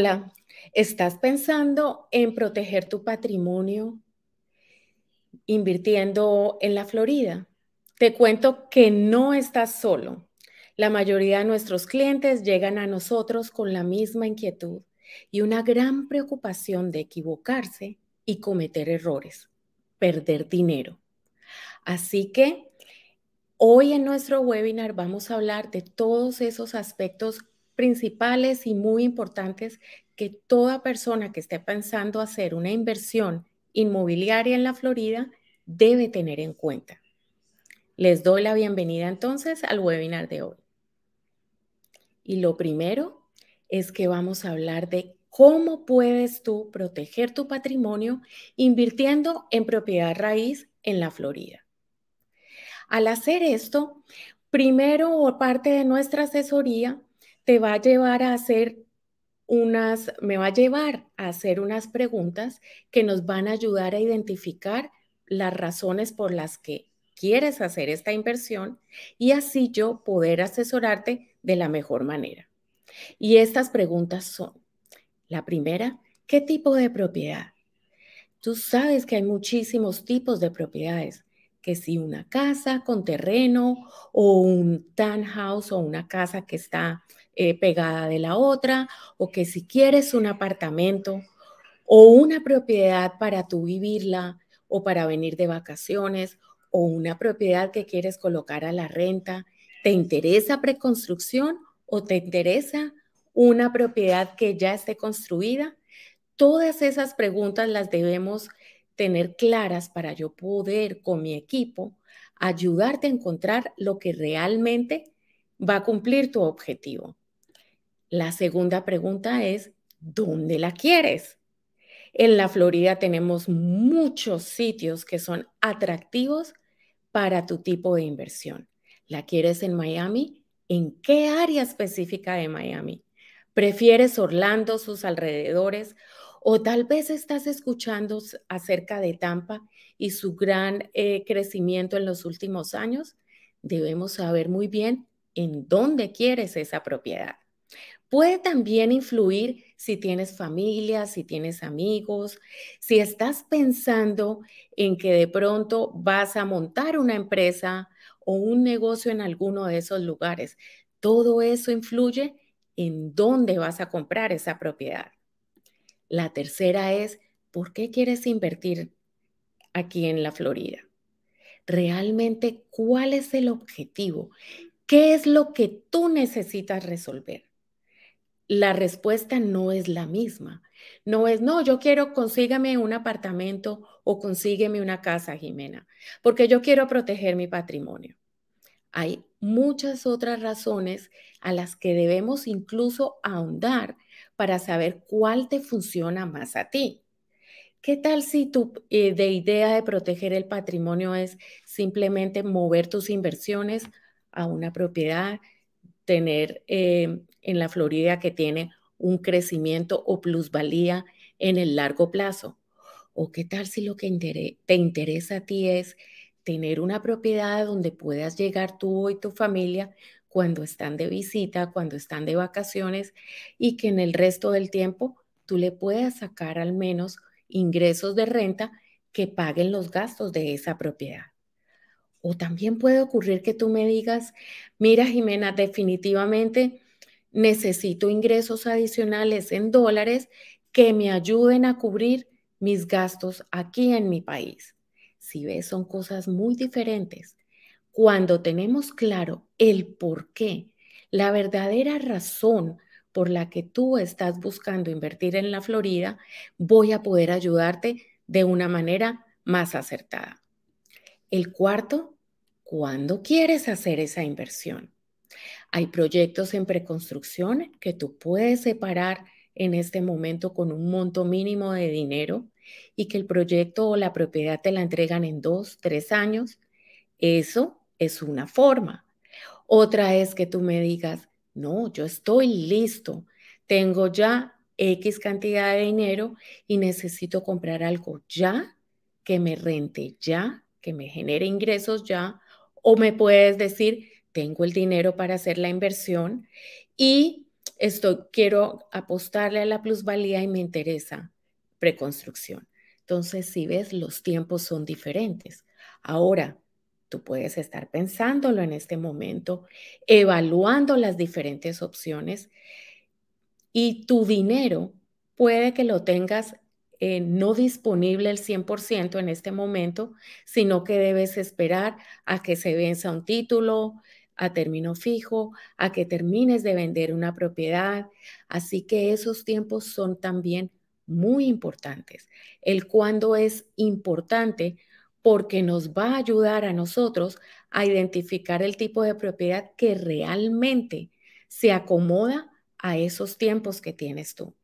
Hola, ¿estás pensando en proteger tu patrimonio invirtiendo en la Florida? Te cuento que no estás solo. La mayoría de nuestros clientes llegan a nosotros con la misma inquietud y una gran preocupación de equivocarse y cometer errores, perder dinero. Así que hoy en nuestro webinar vamos a hablar de todos esos aspectos principales y muy importantes que toda persona que esté pensando hacer una inversión inmobiliaria en la Florida debe tener en cuenta. Les doy la bienvenida entonces al webinar de hoy. Y lo primero es que vamos a hablar de cómo puedes tú proteger tu patrimonio invirtiendo en propiedad raíz en la Florida. Al hacer esto, primero o parte de nuestra asesoría, te va a llevar a hacer unas, me va a llevar a hacer unas preguntas que nos van a ayudar a identificar las razones por las que quieres hacer esta inversión y así yo poder asesorarte de la mejor manera. Y estas preguntas son, la primera, ¿qué tipo de propiedad? Tú sabes que hay muchísimos tipos de propiedades, que si una casa con terreno o un townhouse o una casa que está eh, pegada de la otra, o que si quieres un apartamento o una propiedad para tú vivirla o para venir de vacaciones, o una propiedad que quieres colocar a la renta, ¿te interesa preconstrucción o te interesa una propiedad que ya esté construida? Todas esas preguntas las debemos tener claras para yo poder con mi equipo ayudarte a encontrar lo que realmente va a cumplir tu objetivo. La segunda pregunta es, ¿dónde la quieres? En la Florida tenemos muchos sitios que son atractivos para tu tipo de inversión. ¿La quieres en Miami? ¿En qué área específica de Miami? ¿Prefieres Orlando, sus alrededores? O tal vez estás escuchando acerca de Tampa y su gran eh, crecimiento en los últimos años. Debemos saber muy bien en dónde quieres esa propiedad. Puede también influir si tienes familia, si tienes amigos, si estás pensando en que de pronto vas a montar una empresa o un negocio en alguno de esos lugares. Todo eso influye en dónde vas a comprar esa propiedad. La tercera es, ¿por qué quieres invertir aquí en la Florida? Realmente, ¿cuál es el objetivo? ¿Qué es lo que tú necesitas resolver? la respuesta no es la misma. No es, no, yo quiero consígame un apartamento o consígueme una casa, Jimena, porque yo quiero proteger mi patrimonio. Hay muchas otras razones a las que debemos incluso ahondar para saber cuál te funciona más a ti. ¿Qué tal si tu eh, de idea de proteger el patrimonio es simplemente mover tus inversiones a una propiedad, tener eh, en la Florida que tiene un crecimiento o plusvalía en el largo plazo? ¿O qué tal si lo que te interesa a ti es tener una propiedad donde puedas llegar tú y tu familia cuando están de visita, cuando están de vacaciones y que en el resto del tiempo tú le puedas sacar al menos ingresos de renta que paguen los gastos de esa propiedad? O también puede ocurrir que tú me digas, mira Jimena, definitivamente necesito ingresos adicionales en dólares que me ayuden a cubrir mis gastos aquí en mi país. Si ves, son cosas muy diferentes. Cuando tenemos claro el por qué, la verdadera razón por la que tú estás buscando invertir en la Florida, voy a poder ayudarte de una manera más acertada. El cuarto, ¿cuándo quieres hacer esa inversión? Hay proyectos en preconstrucción que tú puedes separar en este momento con un monto mínimo de dinero y que el proyecto o la propiedad te la entregan en dos, tres años. Eso es una forma. Otra es que tú me digas, no, yo estoy listo, tengo ya X cantidad de dinero y necesito comprar algo ya, que me rente ya, que me genere ingresos ya, o me puedes decir, tengo el dinero para hacer la inversión y quiero apostarle a la plusvalía y me interesa preconstrucción. Entonces, si ves, los tiempos son diferentes. Ahora, tú puedes estar pensándolo en este momento, evaluando las diferentes opciones y tu dinero puede que lo tengas eh, no disponible el 100% en este momento, sino que debes esperar a que se venza un título, a término fijo, a que termines de vender una propiedad. Así que esos tiempos son también muy importantes. El cuándo es importante porque nos va a ayudar a nosotros a identificar el tipo de propiedad que realmente se acomoda a esos tiempos que tienes tú.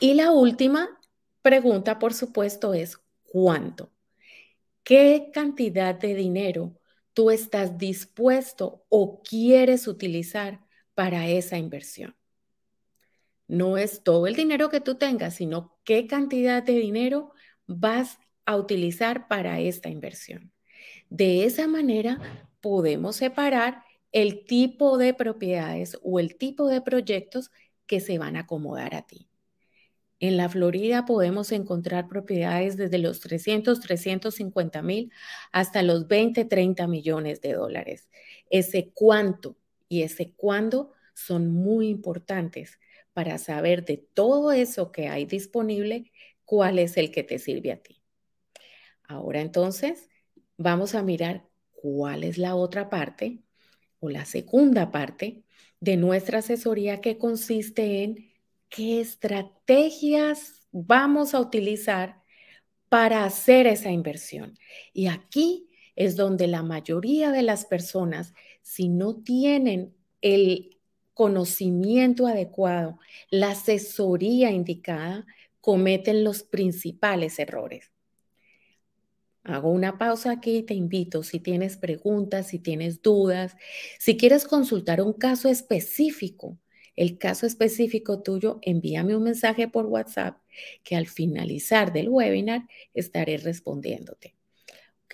Y la última pregunta, por supuesto, es ¿cuánto? ¿Qué cantidad de dinero tú estás dispuesto o quieres utilizar para esa inversión. No es todo el dinero que tú tengas, sino qué cantidad de dinero vas a utilizar para esta inversión. De esa manera podemos separar el tipo de propiedades o el tipo de proyectos que se van a acomodar a ti. En la Florida podemos encontrar propiedades desde los 300, 350 mil hasta los 20, 30 millones de dólares. Ese cuánto y ese cuándo son muy importantes para saber de todo eso que hay disponible, cuál es el que te sirve a ti. Ahora entonces vamos a mirar cuál es la otra parte o la segunda parte de nuestra asesoría que consiste en qué estrategias vamos a utilizar para hacer esa inversión. Y aquí es donde la mayoría de las personas, si no tienen el conocimiento adecuado, la asesoría indicada, cometen los principales errores. Hago una pausa aquí y te invito, si tienes preguntas, si tienes dudas, si quieres consultar un caso específico, el caso específico tuyo, envíame un mensaje por WhatsApp que al finalizar del webinar estaré respondiéndote.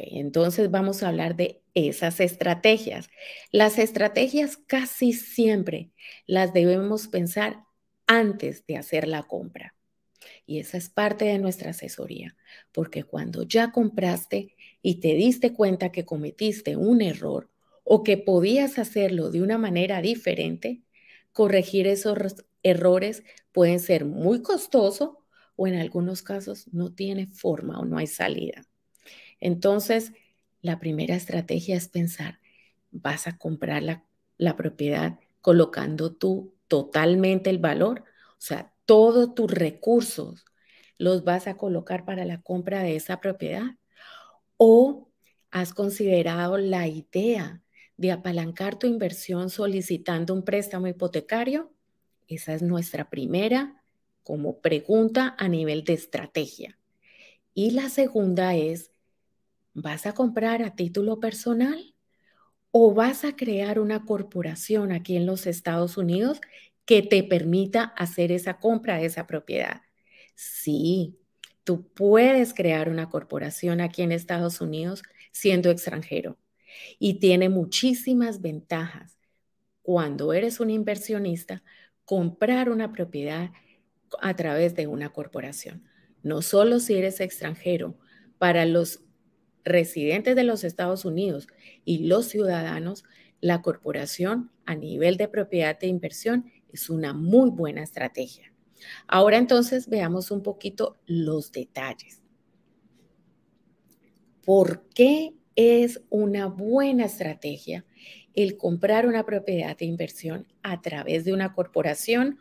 entonces vamos a hablar de esas estrategias. Las estrategias casi siempre las debemos pensar antes de hacer la compra. Y esa es parte de nuestra asesoría, porque cuando ya compraste y te diste cuenta que cometiste un error o que podías hacerlo de una manera diferente, corregir esos errores pueden ser muy costoso o en algunos casos no tiene forma o no hay salida. Entonces, la primera estrategia es pensar, vas a comprar la, la propiedad colocando tú totalmente el valor, o sea, todos tus recursos los vas a colocar para la compra de esa propiedad. O has considerado la idea de apalancar tu inversión solicitando un préstamo hipotecario? Esa es nuestra primera como pregunta a nivel de estrategia. Y la segunda es, ¿vas a comprar a título personal o vas a crear una corporación aquí en los Estados Unidos que te permita hacer esa compra de esa propiedad? Sí, tú puedes crear una corporación aquí en Estados Unidos siendo extranjero y tiene muchísimas ventajas cuando eres un inversionista comprar una propiedad a través de una corporación. No solo si eres extranjero, para los residentes de los Estados Unidos y los ciudadanos, la corporación a nivel de propiedad de inversión es una muy buena estrategia. Ahora entonces veamos un poquito los detalles. ¿Por qué es una buena estrategia el comprar una propiedad de inversión a través de una corporación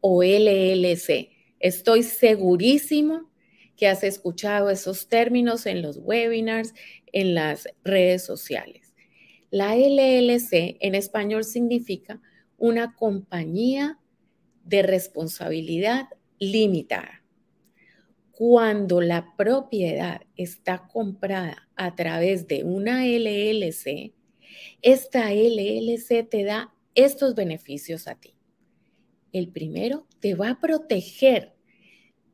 o LLC. Estoy segurísimo que has escuchado esos términos en los webinars, en las redes sociales. La LLC en español significa una compañía de responsabilidad limitada cuando la propiedad está comprada a través de una LLC, esta LLC te da estos beneficios a ti. El primero, te va a proteger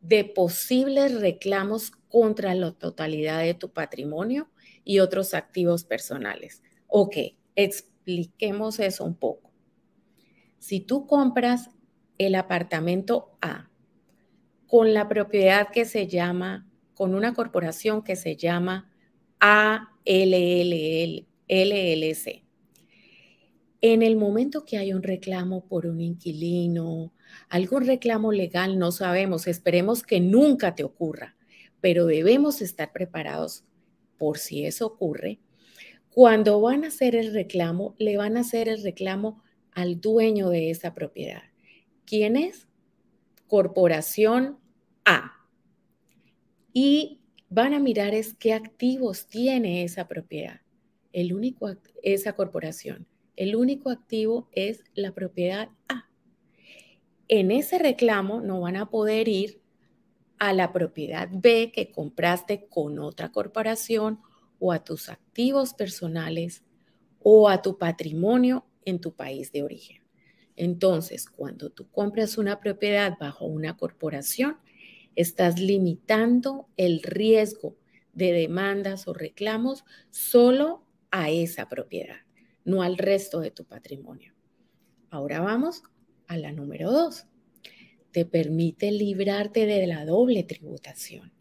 de posibles reclamos contra la totalidad de tu patrimonio y otros activos personales. Ok, expliquemos eso un poco. Si tú compras el apartamento A con la propiedad que se llama, con una corporación que se llama ALLL, LLC. En el momento que hay un reclamo por un inquilino, algún reclamo legal, no sabemos, esperemos que nunca te ocurra, pero debemos estar preparados por si eso ocurre. Cuando van a hacer el reclamo, le van a hacer el reclamo al dueño de esa propiedad. ¿Quién es? corporación A. Y van a mirar es qué activos tiene esa propiedad. El único esa corporación, el único activo es la propiedad A. En ese reclamo no van a poder ir a la propiedad B que compraste con otra corporación o a tus activos personales o a tu patrimonio en tu país de origen. Entonces, cuando tú compras una propiedad bajo una corporación, estás limitando el riesgo de demandas o reclamos solo a esa propiedad, no al resto de tu patrimonio. Ahora vamos a la número dos. Te permite librarte de la doble tributación.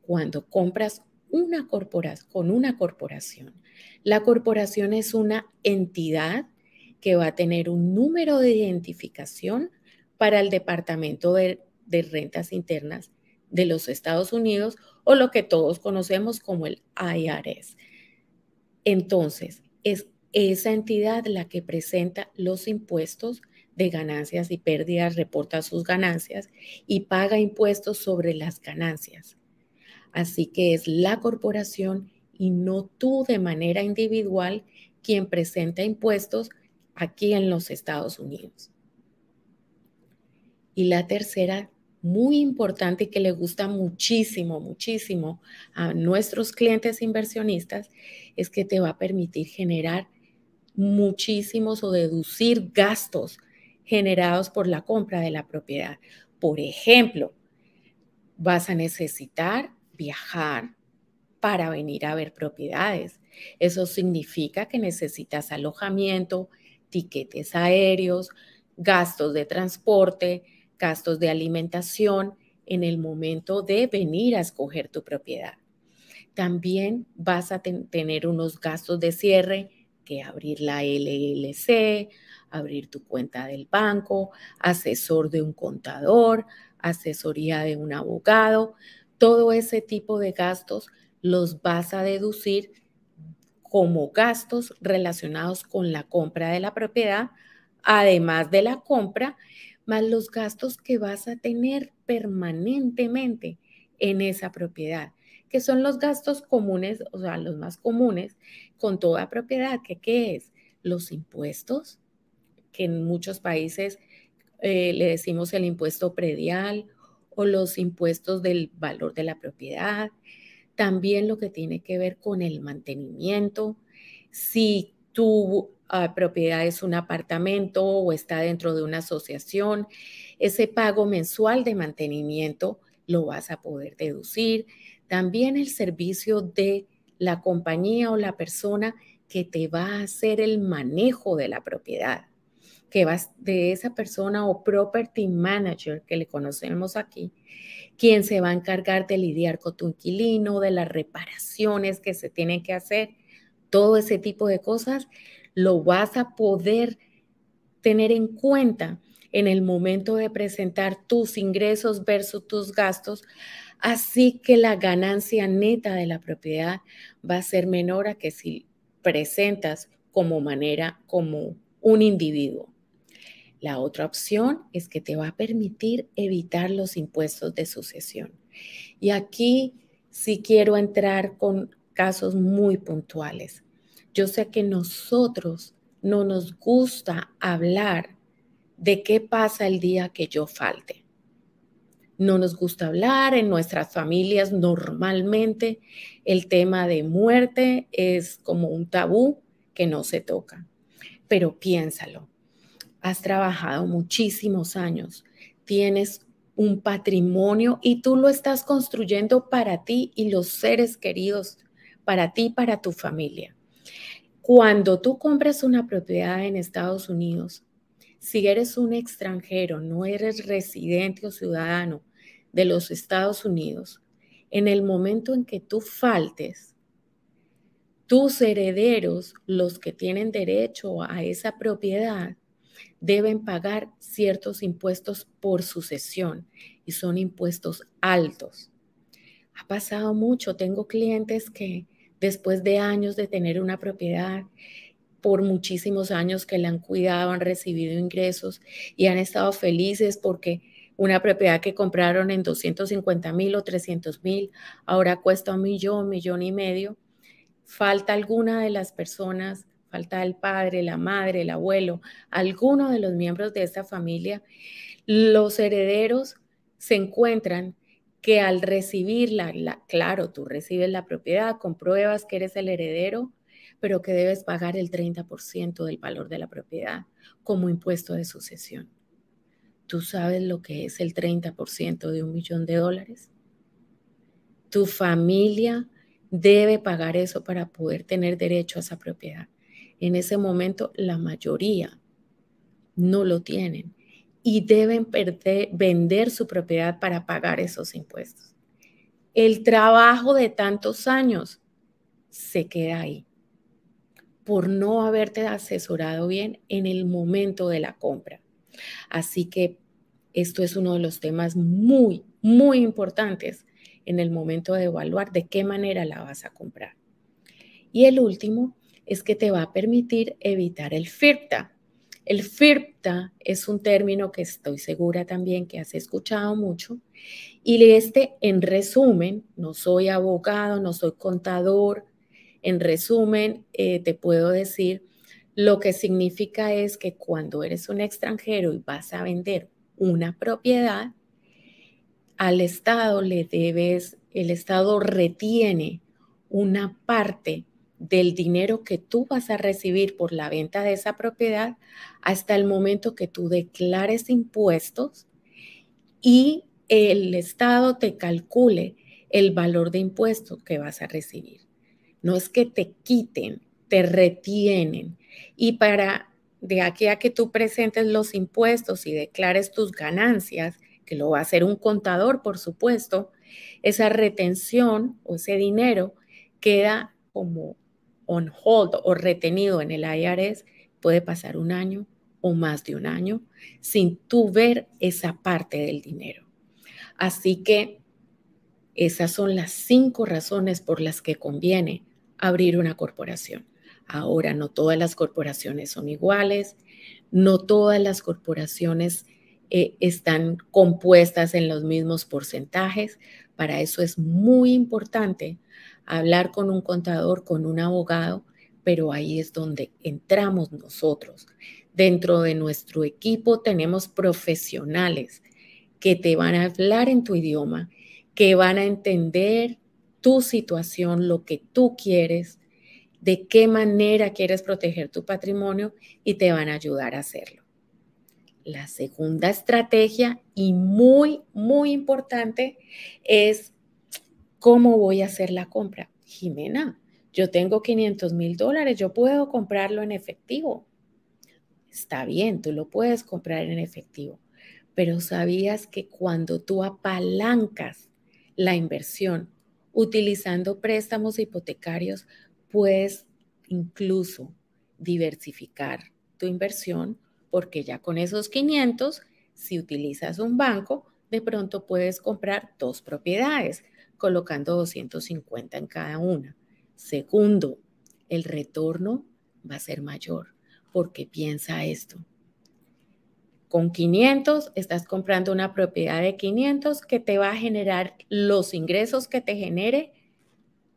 Cuando compras una con una corporación, la corporación es una entidad que va a tener un número de identificación para el Departamento de, Rentas Internas de los Estados Unidos o lo que todos conocemos como el IRS. Entonces, es esa entidad la que presenta los impuestos de ganancias y pérdidas, reporta sus ganancias y paga impuestos sobre las ganancias. Así que es la corporación y no tú de manera individual quien presenta impuestos aquí en los Estados Unidos. Y la tercera, muy importante y que le gusta muchísimo, muchísimo a nuestros clientes inversionistas, es que te va a permitir generar muchísimos o deducir gastos generados por la compra de la propiedad. Por ejemplo, vas a necesitar viajar para venir a ver propiedades. Eso significa que necesitas alojamiento, tiquetes aéreos, gastos de transporte, gastos de alimentación en el momento de venir a escoger tu propiedad. También vas a tener unos gastos de cierre que abrir la LLC, abrir tu cuenta del banco, asesor de un contador, asesoría de un abogado, todo ese tipo de gastos los vas a deducir como gastos relacionados con la compra de la propiedad, además de la compra, más los gastos que vas a tener permanentemente en esa propiedad, que son los gastos comunes, o sea, los más comunes con toda propiedad, que qué es los impuestos, que en muchos países eh, le decimos el impuesto predial o los impuestos del valor de la propiedad, también lo que tiene que ver con el mantenimiento. Si tu ah, propiedad es un apartamento o está dentro de una asociación, ese pago mensual de mantenimiento lo vas a poder deducir. También el servicio de la compañía o la persona que te va a hacer el manejo de la propiedad, que vas de esa persona o property manager que le conocemos aquí, quién se va a encargar de lidiar con tu inquilino, de las reparaciones que se tienen que hacer, todo ese tipo de cosas, lo vas a poder tener en cuenta en el momento de presentar tus ingresos versus tus gastos, así que la ganancia neta de la propiedad va a ser menor a que si presentas como manera, como un individuo. La otra opción es que te va a permitir evitar los impuestos de sucesión. Y aquí sí quiero entrar con casos muy puntuales. Yo sé que nosotros no nos gusta hablar de qué pasa el día que yo falte. No nos gusta hablar en nuestras familias normalmente. El tema de muerte es como un tabú que no se toca. Pero piénsalo, has trabajado muchísimos años, tienes un patrimonio y tú lo estás construyendo para ti y los seres queridos, para ti, para tu familia. Cuando tú compras una propiedad en Estados Unidos, si eres un extranjero, no eres residente o ciudadano de los Estados Unidos, en el momento en que tú faltes, tus herederos, los que tienen derecho a esa propiedad, deben pagar ciertos impuestos por sucesión y son impuestos altos. Ha pasado mucho, tengo clientes que después de años de tener una propiedad, por muchísimos años que la han cuidado, han recibido ingresos y han estado felices porque una propiedad que compraron en 250 mil o 300 mil ahora cuesta un millón, millón y medio. Falta alguna de las personas falta el padre, la madre, el abuelo, alguno de los miembros de esta familia, los herederos se encuentran que al recibirla, claro, tú recibes la propiedad, compruebas que eres el heredero, pero que debes pagar el 30% del valor de la propiedad como impuesto de sucesión. ¿Tú sabes lo que es el 30% de un millón de dólares? Tu familia debe pagar eso para poder tener derecho a esa propiedad en ese momento la mayoría no lo tienen y deben vender su propiedad para pagar esos impuestos. El trabajo de tantos años se queda ahí por no haberte asesorado bien en el momento de la compra. Así que esto es uno de los temas muy, muy importantes en el momento de evaluar de qué manera la vas a comprar. Y el último es que te va a permitir evitar el FIRPTA. El FIRPTA es un término que estoy segura también que has escuchado mucho. Y este, en resumen, no soy abogado, no soy contador. En resumen, eh, te puedo decir, lo que significa es que cuando eres un extranjero y vas a vender una propiedad, al Estado le debes, el Estado retiene una parte del dinero que tú vas a recibir por la venta de esa propiedad hasta el momento que tú declares impuestos y el Estado te calcule el valor de impuesto que vas a recibir. No es que te quiten, te retienen. Y para de aquí a que tú presentes los impuestos y declares tus ganancias, que lo va a hacer un contador, por supuesto, esa retención o ese dinero queda como on hold o retenido en el IRS, puede pasar un año o más de un año sin tú ver esa parte del dinero. Así que esas son las cinco razones por las que conviene abrir una corporación. Ahora, no todas las corporaciones son iguales, no todas las corporaciones eh, están compuestas en los mismos porcentajes. Para eso es muy importante hablar con un contador, con un abogado, pero ahí es donde entramos nosotros. Dentro de nuestro equipo tenemos profesionales que te van a hablar en tu idioma, que van a entender tu situación, lo que tú quieres, de qué manera quieres proteger tu patrimonio y te van a ayudar a hacerlo. La segunda estrategia y muy, muy importante es ¿Cómo voy a hacer la compra? Jimena, yo tengo 500 mil dólares, yo puedo comprarlo en efectivo. Está bien, tú lo puedes comprar en efectivo, pero sabías que cuando tú apalancas la inversión utilizando préstamos hipotecarios, puedes incluso diversificar tu inversión porque ya con esos 500, si utilizas un banco, de pronto puedes comprar dos propiedades colocando 250 en cada una. Segundo, el retorno va a ser mayor porque piensa esto. Con 500 estás comprando una propiedad de 500 que te va a generar los ingresos que te genere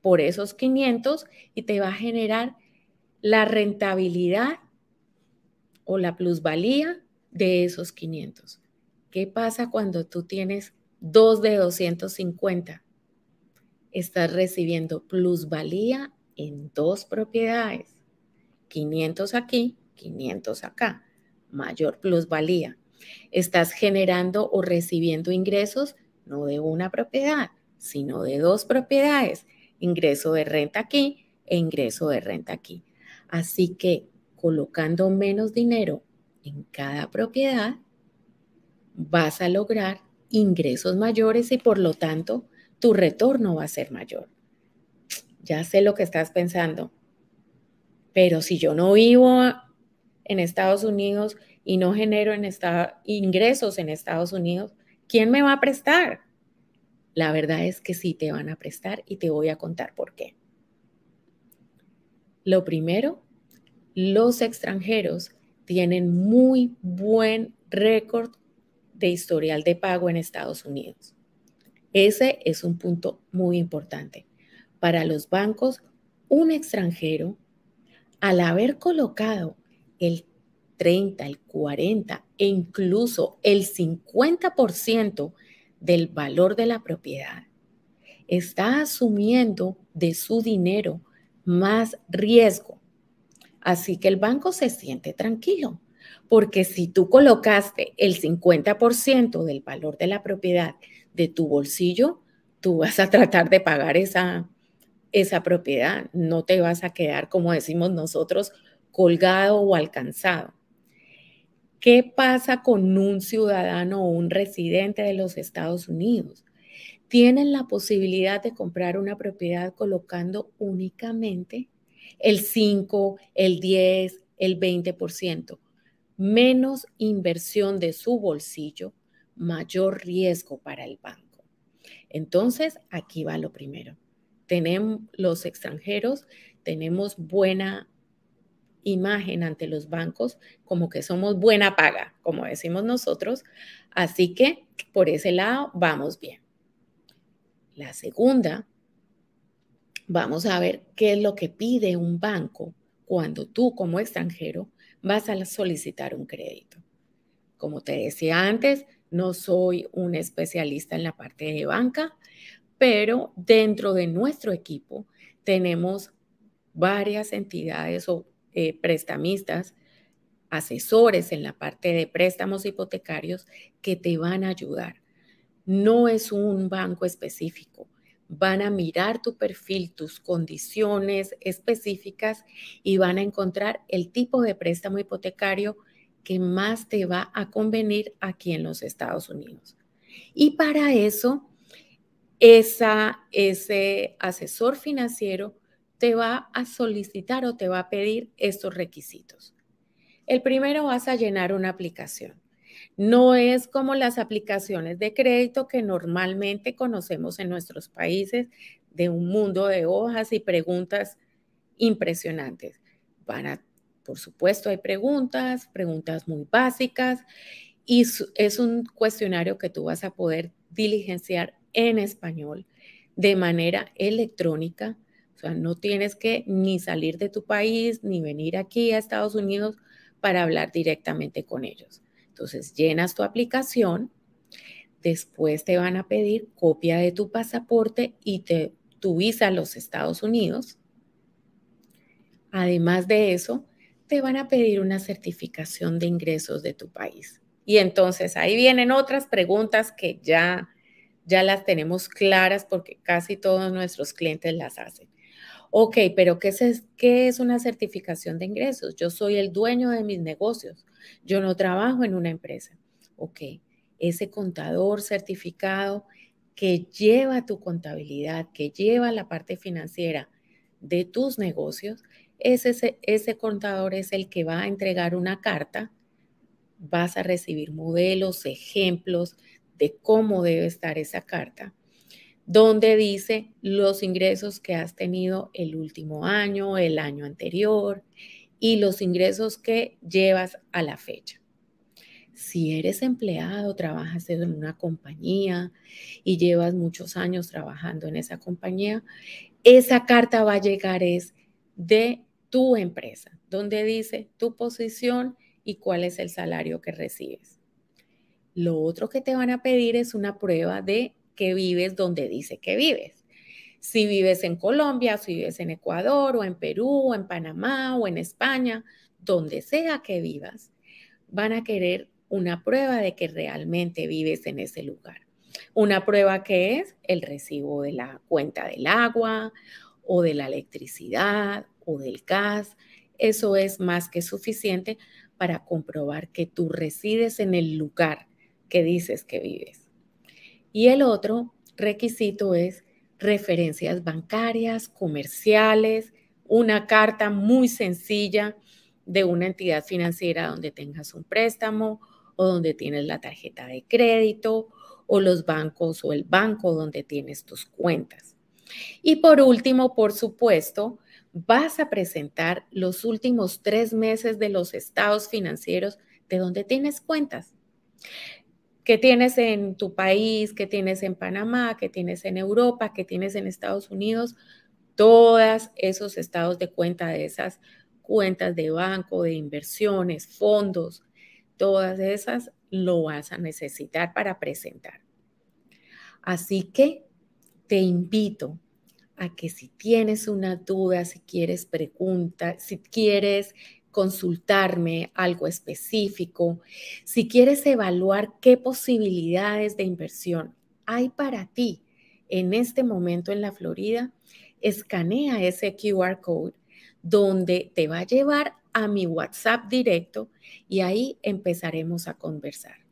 por esos 500 y te va a generar la rentabilidad o la plusvalía de esos 500. ¿Qué pasa cuando tú tienes dos de 250? estás recibiendo plusvalía en dos propiedades. 500 aquí, 500 acá. Mayor plusvalía. Estás generando o recibiendo ingresos no de una propiedad, sino de dos propiedades. Ingreso de renta aquí e ingreso de renta aquí. Así que colocando menos dinero en cada propiedad, vas a lograr ingresos mayores y por lo tanto tu retorno va a ser mayor. Ya sé lo que estás pensando, pero si yo no vivo en Estados Unidos y no genero ingresos en Estados Unidos, ¿quién me va a prestar? La verdad es que sí te van a prestar y te voy a contar por qué. Lo primero, los extranjeros tienen muy buen récord de historial de pago en Estados Unidos. Ese es un punto muy importante. Para los bancos, un extranjero, al haber colocado el 30, el 40 e incluso el 50% del valor de la propiedad, está asumiendo de su dinero más riesgo. Así que el banco se siente tranquilo, porque si tú colocaste el 50% del valor de la propiedad de tu bolsillo, tú vas a tratar de pagar esa, esa propiedad. No te vas a quedar, como decimos nosotros, colgado o alcanzado. ¿Qué pasa con un ciudadano o un residente de los Estados Unidos? Tienen la posibilidad de comprar una propiedad colocando únicamente el 5, el 10, el 20%, menos inversión de su bolsillo mayor riesgo para el banco. Entonces, aquí va lo primero. Tenemos los extranjeros, tenemos buena imagen ante los bancos como que somos buena paga, como decimos nosotros. Así que por ese lado vamos bien. La segunda, vamos a ver qué es lo que pide un banco cuando tú como extranjero vas a solicitar un crédito. Como te decía antes, no soy un especialista en la parte de banca, pero dentro de nuestro equipo tenemos varias entidades o eh, prestamistas, asesores en la parte de préstamos hipotecarios que te van a ayudar. No es un banco específico. Van a mirar tu perfil, tus condiciones específicas y van a encontrar el tipo de préstamo hipotecario que más te va a convenir aquí en los Estados Unidos. Y para eso, ese asesor financiero te va a solicitar o te va a pedir estos requisitos. El primero vas a llenar una aplicación. No es como las aplicaciones de crédito que normalmente conocemos en nuestros países de un mundo de hojas y preguntas impresionantes. Van a por supuesto, hay preguntas, preguntas muy básicas, y es un cuestionario que tú vas a poder diligenciar en español de manera electrónica. O sea, no tienes que ni salir de tu país, ni venir aquí a Estados Unidos para hablar directamente con ellos. Entonces, llenas tu aplicación, después te van a pedir copia de tu pasaporte y te, tu visa a los Estados Unidos. Además de eso, te van a pedir una certificación de ingresos de tu país. Y entonces ahí vienen otras preguntas que ya ya las tenemos claras porque casi todos nuestros clientes las hacen. Ok, pero ¿qué es, ¿qué es una certificación de ingresos? Yo soy el dueño de mis negocios, yo no trabajo en una empresa. Ok, ese contador certificado que lleva tu contabilidad, que lleva la parte financiera de tus negocios, ese, contador es el que va a entregar una carta. Vas a recibir modelos, ejemplos de cómo debe estar esa carta, donde dice los ingresos que has tenido el último año, el año anterior y los ingresos que llevas a la fecha. Si eres empleado, trabajas en una compañía y llevas muchos años trabajando en esa compañía, esa carta va a llegar es de tu empresa, donde dice tu posición y cuál es el salario que recibes. Lo otro que te van a pedir es una prueba de que vives donde dice que vives. Si vives en Colombia, si vives en Ecuador o en Perú o en Panamá o en España, donde sea que vivas, van a querer una prueba de que realmente vives en ese lugar. Una prueba que es el recibo de la cuenta del agua o de la electricidad o del gas, eso es más que suficiente para comprobar que tú resides en el lugar que dices que vives. Y el otro requisito es referencias bancarias, comerciales, una carta muy sencilla de una entidad financiera donde tengas un préstamo o donde tienes la tarjeta de crédito o los bancos o el banco donde tienes tus cuentas. Y por último, por supuesto, vas a presentar los últimos tres meses de los estados financieros de donde tienes cuentas. ¿Qué tienes en tu país? ¿Qué tienes en Panamá? ¿Qué tienes en Europa? ¿Qué tienes en Estados Unidos? Todos esos estados de cuenta de esas cuentas de banco, de inversiones, fondos, todas esas lo vas a necesitar para presentar. Así que te invito a que si tienes una duda, si quieres preguntar, si quieres consultarme algo específico, si quieres evaluar qué posibilidades de inversión hay para ti en este momento en la Florida, escanea ese QR code donde te va a llevar a mi WhatsApp directo y ahí empezaremos a conversar.